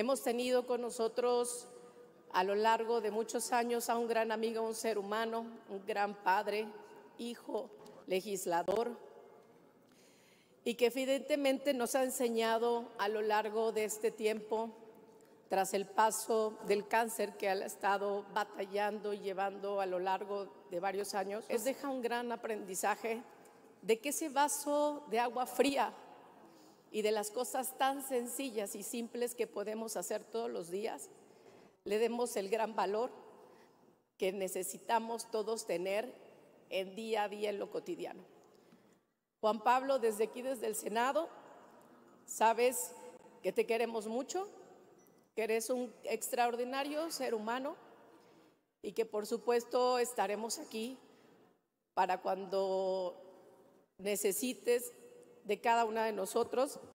Hemos tenido con nosotros a lo largo de muchos años a un gran amigo, un ser humano, un gran padre, hijo, legislador, y que evidentemente nos ha enseñado a lo largo de este tiempo, tras el paso del cáncer que ha estado batallando y llevando a lo largo de varios años, nos deja un gran aprendizaje de que ese vaso de agua fría y de las cosas tan sencillas y simples que podemos hacer todos los días, le demos el gran valor que necesitamos todos tener en día a día en lo cotidiano. Juan Pablo, desde aquí, desde el Senado, sabes que te queremos mucho, que eres un extraordinario ser humano y que por supuesto estaremos aquí para cuando necesites de cada una de nosotros